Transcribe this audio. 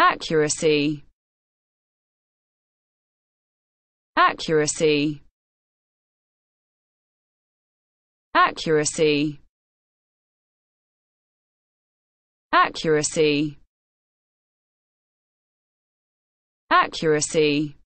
accuracy accuracy accuracy accuracy accuracy